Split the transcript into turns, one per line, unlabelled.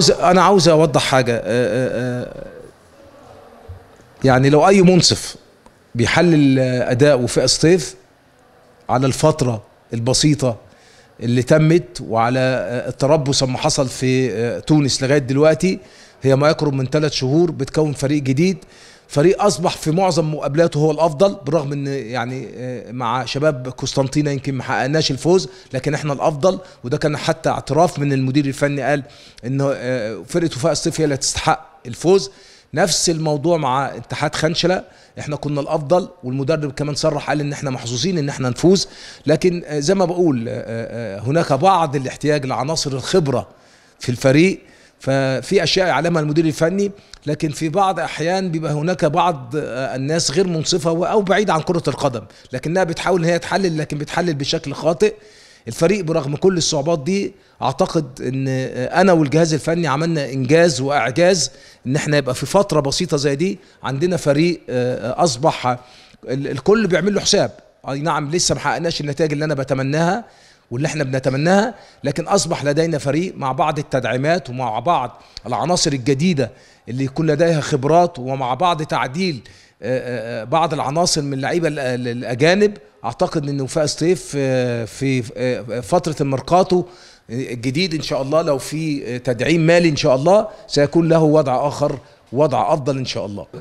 عاوز انا عاوز اوضح حاجه أه، أه، أه. يعني لو اي منصف بيحلل اداء وفئه سطيف على الفتره البسيطه اللي تمت وعلى آه، التربص لما حصل في آه، تونس لغايه دلوقتي هي ما يقرب من ثلاث شهور بتكون فريق جديد فريق اصبح في معظم مقابلاته هو الافضل بالرغم ان يعني آه، مع شباب قسطنطينه يمكن ما حققناش الفوز لكن احنا الافضل وده كان حتى اعتراف من المدير الفني قال ان فرقه وفاء الصيف هي اللي تستحق الفوز نفس الموضوع مع اتحاد خنشله احنا كنا الافضل والمدرب كمان صرح قال ان احنا محظوظين ان احنا نفوز لكن آه، زي ما بقول آه، آه، هناك بعض الاحتياج لعناصر الخبره في الفريق ففي اشياء يعلمها المدير الفني لكن في بعض احيان بيبقى هناك بعض الناس غير منصفه او بعيده عن كره القدم لكنها بتحاول ان هي تحلل لكن بتحلل بشكل خاطئ الفريق برغم كل الصعوبات دي اعتقد ان انا والجهاز الفني عملنا انجاز واعجاز ان احنا يبقى في فتره بسيطه زي دي عندنا فريق آه، اصبح الكل بيعمل له حساب اي نعم لسه ما حققناش النتائج اللي انا بتمناها واللي احنا بنتمناها لكن اصبح لدينا فريق مع بعض التدعيمات ومع بعض العناصر الجديده اللي يكون لديها خبرات ومع بعض تعديل آه، آه، آه، بعض العناصر من اللعيبه الاجانب اعتقد ان وفاء سطيف في فتره المرقاتو الجديد ان شاء الله لو في تدعيم مالي ان شاء الله سيكون له وضع اخر وضع افضل ان شاء الله